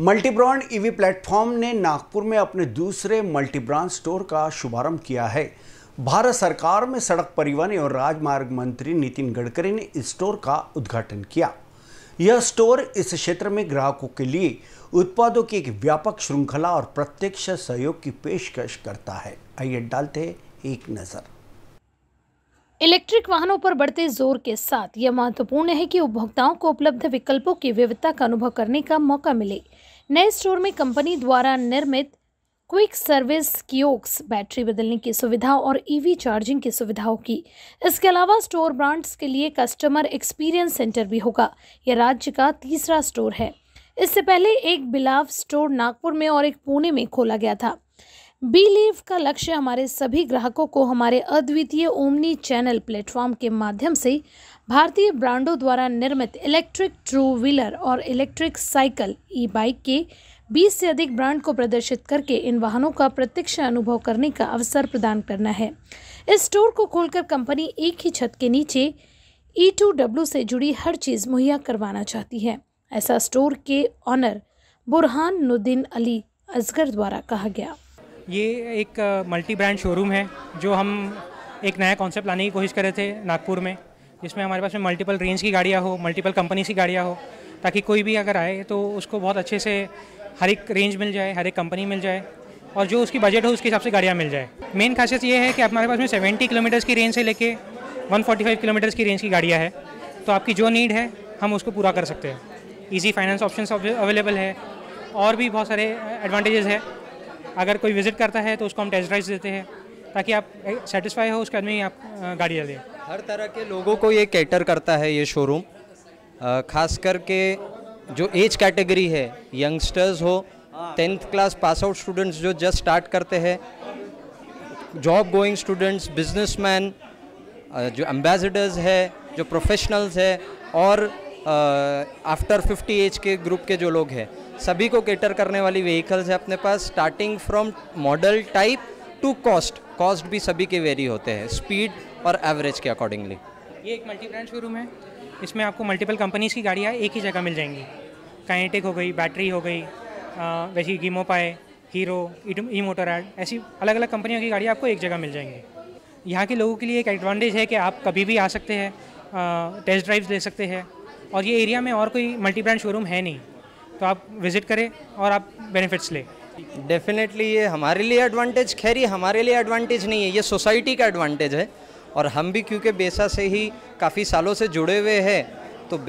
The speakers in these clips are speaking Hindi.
मल्टीब्रांड ईवी प्लेटफॉर्म ने नागपुर में अपने दूसरे मल्टीब्रांड स्टोर का शुभारंभ किया है भारत सरकार में सड़क परिवहन और राजमार्ग मंत्री नितिन गडकरी ने इस स्टोर का उद्घाटन किया यह स्टोर इस क्षेत्र में ग्राहकों के लिए उत्पादों की एक व्यापक श्रृंखला और प्रत्यक्ष सहयोग की पेशकश करता है आइए डालते एक नज़र इलेक्ट्रिक वाहनों पर बढ़ते जोर के साथ यह महत्वपूर्ण है कि उपभोक्ताओं को उपलब्ध विकल्पों की विविधता का अनुभव करने का मौका मिले नए स्टोर में कंपनी द्वारा निर्मित क्विक सर्विस कियोक्स बैटरी बदलने की सुविधा और ईवी e चार्जिंग की सुविधा होगी इसके अलावा स्टोर ब्रांड्स के लिए कस्टमर एक्सपीरियंस सेंटर भी होगा यह राज्य का तीसरा स्टोर है इससे पहले एक बिलाव स्टोर नागपुर में और एक पुणे में खोला गया था बी लीव का लक्ष्य हमारे सभी ग्राहकों को हमारे अद्वितीय ओमनी चैनल प्लेटफॉर्म के माध्यम से भारतीय ब्रांडों द्वारा निर्मित इलेक्ट्रिक टू व्हीलर और इलेक्ट्रिक साइकिल ई बाइक के 20 से अधिक ब्रांड को प्रदर्शित करके इन वाहनों का प्रत्यक्ष अनुभव करने का अवसर प्रदान करना है इस स्टोर को खोलकर कंपनी एक ही छत के नीचे ई टू डब्ल्यू से जुड़ी हर चीज़ मुहैया करवाना चाहती है ऐसा स्टोर के ऑनर बुरहानुद्दीन अली असगर द्वारा कहा गया ये एक मल्टी ब्रांड शोरूम है जो हम एक नया कॉन्सेप्ट लाने की कोशिश कर रहे थे नागपुर में जिसमें हमारे पास में मल्टीपल रेंज की गाड़ियाँ हो मल्टीपल कंपनीज की गाड़ियाँ हो ताकि कोई भी अगर आए तो उसको बहुत अच्छे से हर एक रेंज मिल जाए हर एक कंपनी मिल जाए और जो उसकी बजट हो उसके हिसाब से गाड़ियाँ मिल जाए मेन खासियत ये है कि हमारे पास में सेवेंटी किलोमीटर्स की रेंज से लेके वन किलोमीटर्स की रेंज की गाड़ियाँ है तो आपकी जो नीड है हम उसको पूरा कर सकते हैं ईजी फाइनेंस ऑप्शन अवेलेबल है और भी बहुत सारे एडवांटेजेस है अगर कोई विजिट करता है तो उसको हम टेस्ट ड्राइव देते हैं ताकि आप सेटिस्फाई हो उसके बाद में आप गाड़ी ले हर तरह के लोगों को ये कैटर करता है ये शोरूम ख़ास करके जो एज कैटेगरी है यंगस्टर्स हो tenth class pass out students जो जस्ट स्टार्ट करते हैं जॉब गोइंग स्टूडेंट्स बिजनेसमैन जो एम्बेसडर्स है जो प्रोफेशनल्स है और आफ्टर फिफ्टी एज के ग्रुप के जो लोग हैं सभी को केटर करने वाली व्हीकल्स है अपने पास starting from model type to cost cost भी सभी के वेरी होते हैं स्पीड और एवरेज के अकॉर्डिंगली ये एक मल्टी ब्रांड शोरूम है इसमें आपको मल्टीपल कंपनीज़ की गाड़ियाँ एक ही जगह मिल जाएंगी काइनेटिक हो गई बैटरी हो गई गीमो पाए हीरो ई मोटर एड ऐसी अलग अलग कंपनियों की गाड़ियाँ आपको एक जगह मिल जाएंगी यहाँ के लोगों के लिए एक एडवांटेज है कि आप कभी भी आ सकते हैं टेस्ट ड्राइव्स ले सकते हैं और ये एरिया में और कोई मल्टी ब्रांड शोरूम है नहीं तो आप विज़िट करें और आप बेनिफिट्स लें डेफिनेटली ये हमारे लिए एडवांटेज खैर ये हमारे लिए एडवांटेज नहीं है ये सोसाइटी का एडवांटेज है और हम भी क्योंकि बेसा से ही काफ़ी सालों से जुड़े हुए हैं तो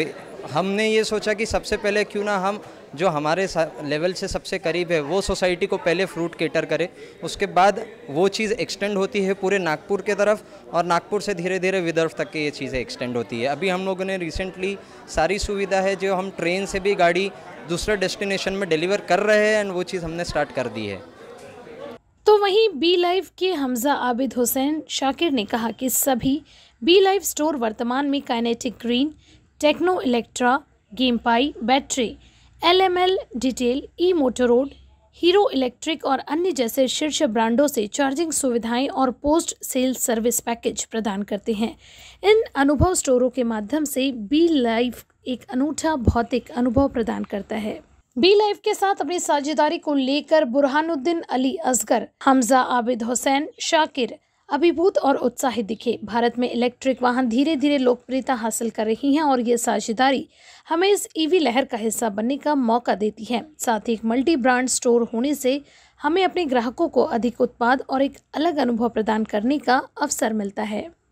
हमने ये सोचा कि सबसे पहले क्यों ना हम जो हमारे लेवल से सबसे करीब है वो सोसाइटी को पहले फ्रूट केटर करे उसके बाद वो चीज़ एक्सटेंड होती है पूरे नागपुर के तरफ और नागपुर से धीरे धीरे विदर्भ तक के ये चीज़ें एक्सटेंड होती है अभी हम लोगों ने रिसेंटली सारी सुविधा है जो हम ट्रेन से भी गाड़ी दूसरे डेस्टिनेशन में डिलीवर कर रहे हैं एंड वो चीज़ हमने स्टार्ट कर दी है तो वहीं बी लाइफ के हमजा आबिद हुसैन शाकिर ने कहा कि सभी बी लाइव स्टोर वर्तमान में Kinetic Green Techno Electra Gemopai battery LML Detel e motor road Hero electric और अन्य जैसे शीर्ष ब्रांडों से चार्जिंग सुविधाएं और पोस्ट सेल सर्विस पैकेज प्रदान करते हैं इन अनुभव स्टोरों के माध्यम से बी लाइफ एक अनूठा भौतिक अनुभव प्रदान करता है बी लाइफ के साथ अपनी साझेदारी को लेकर बुरहानुद्दीन अली असगर हमजा आबिद हुसैन शाकिर अभिभूत और उत्साहित दिखे भारत में इलेक्ट्रिक वाहन धीरे धीरे लोकप्रियता हासिल कर रही हैं और ये साझेदारी हमें इस ईवी e लहर का हिस्सा बनने का मौका देती है साथ ही एक मल्टी ब्रांड स्टोर होने से हमें अपने ग्राहकों को अधिक उत्पाद और एक अलग अनुभव प्रदान करने का अवसर मिलता है